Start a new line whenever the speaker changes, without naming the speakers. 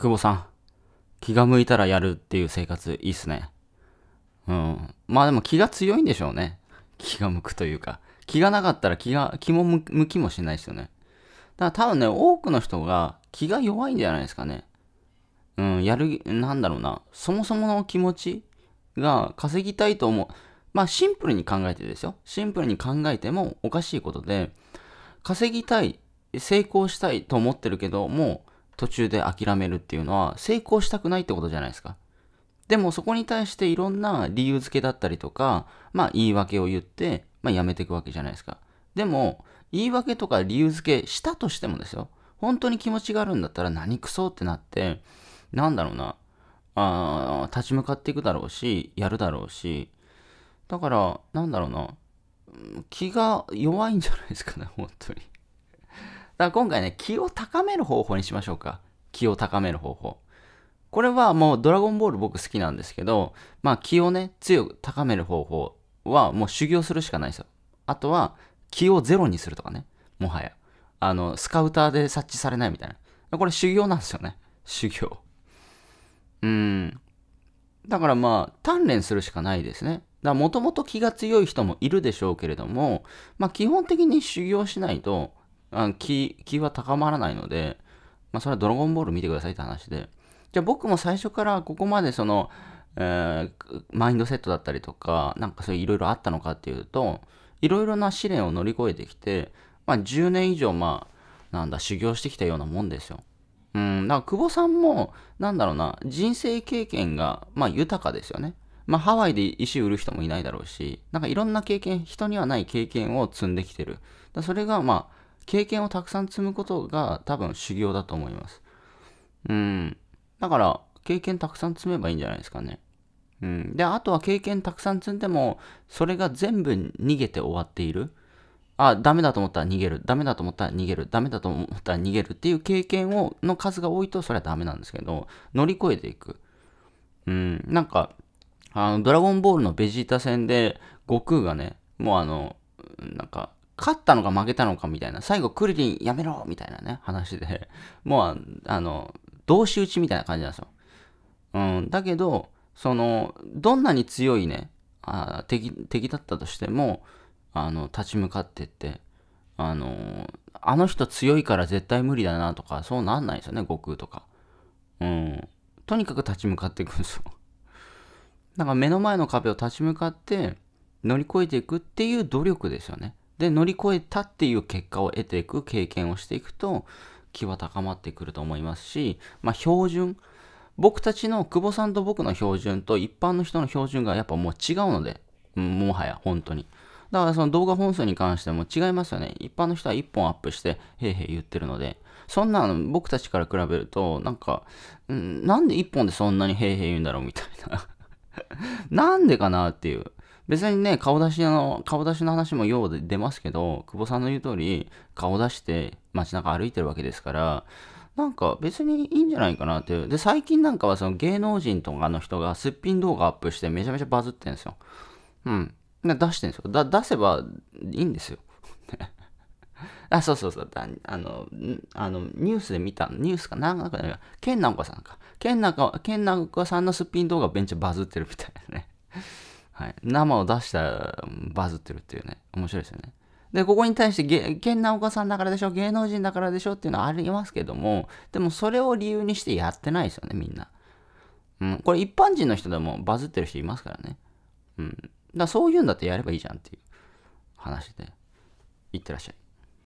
久保さん、気が向いたらやるっていう生活いいっすね。うん。まあでも気が強いんでしょうね。気が向くというか。気がなかったら気が、気も向きもしないですよね。だから多分ね、多くの人が気が弱いんじゃないですかね。うん、やる、なんだろうな。そもそもの気持ちが稼ぎたいと思う。まあシンプルに考えてですよ。シンプルに考えてもおかしいことで、稼ぎたい、成功したいと思ってるけど、もう途中で諦めるっていうのは成功したくないってことじゃないですか。でもそこに対していろんな理由付けだったりとか、まあ言い訳を言って、まあやめていくわけじゃないですか。でも、言い訳とか理由付けしたとしてもですよ。本当に気持ちがあるんだったら何くそってなって、なんだろうな。あ立ち向かっていくだろうし、やるだろうし。だから、なんだろうな。気が弱いんじゃないですかね、本当に。から今回ね、気を高める方法にしましょうか。気を高める方法。これはもうドラゴンボール僕好きなんですけど、まあ気をね、強く高める方法はもう修行するしかないですよ。あとは気をゼロにするとかね。もはや。あの、スカウターで察知されないみたいな。これ修行なんですよね。修行。うん。だからまあ、鍛錬するしかないですね。だからもともと気が強い人もいるでしょうけれども、まあ基本的に修行しないと、あ気、気は高まらないので、まあ、それはドラゴンボール見てくださいって話で。じゃあ僕も最初からここまでその、えー、マインドセットだったりとか、なんかそういういろいろあったのかっていうと、いろいろな試練を乗り越えてきて、まあ、10年以上、まあ、なんだ、修行してきたようなもんですよ。うん、だから久保さんも、なんだろうな、人生経験が、まあ、豊かですよね。まあ、ハワイで石売る人もいないだろうし、なんかいろんな経験、人にはない経験を積んできてる。それが、まあ、経験をたくさん積むことが多分修行だと思います。うん。だから、経験たくさん積めばいいんじゃないですかね。うん。で、あとは経験たくさん積んでも、それが全部逃げて終わっている。あ、ダメだと思ったら逃げる。ダメだと思ったら逃げる。ダメだと思ったら逃げるっていう経験を、の数が多いと、それはダメなんですけど、乗り越えていく。うん。なんか、あの、ドラゴンボールのベジータ戦で、悟空がね、もうあの、なんか、勝ったのか負けたのかみたいな、最後クリリンやめろみたいなね、話で、もう、あの、同士討ちみたいな感じなんですよ。うん、だけど、その、どんなに強いね、あ敵敵だったとしても、あの、立ち向かってって、あの、あの人強いから絶対無理だなとか、そうなんないですよね、悟空とか。うん。とにかく立ち向かっていくんですよ。だ から目の前の壁を立ち向かって乗り越えていくっていう努力ですよね。で乗り越えたっていう結果を得ていく経験をしていくと気は高まってくると思いますし、まあ、標準僕たちの久保さんと僕の標準と一般の人の標準がやっぱもう違うので、うもはや本当にだからその動画本数に関しても違いますよね一般の人は1本アップしてへいへい言ってるのでそんな僕たちから比べるとなんか、なんで1本でそんなにへいへい言うんだろうみたいな なんでかなっていう別にね、顔出しの、顔出しの話もよう出ますけど、久保さんの言う通り、顔出して街中歩いてるわけですから、なんか別にいいんじゃないかなっていう。で、最近なんかはその芸能人とかの人がすっぴん動画アップしてめちゃめちゃバズってんですよ。うん。出してんですよ。だ出せばいいんですよ。あ、そうそうそう。あの、あのニュースで見た、ニュースかなんか、ケンナオコさんか。ケンナオコさんのすっぴん動画めっちゃバズってるみたい。はい、生を出したらバズってるっていうね、面白いですよね。で、ここに対して、健お子さんだからでしょ、芸能人だからでしょっていうのはありますけども、でもそれを理由にしてやってないですよね、みんな。うん、これ一般人の人でもバズってる人いますからね。うん。だからそういうんだってやればいいじゃんっていう話で、いってらっしゃい。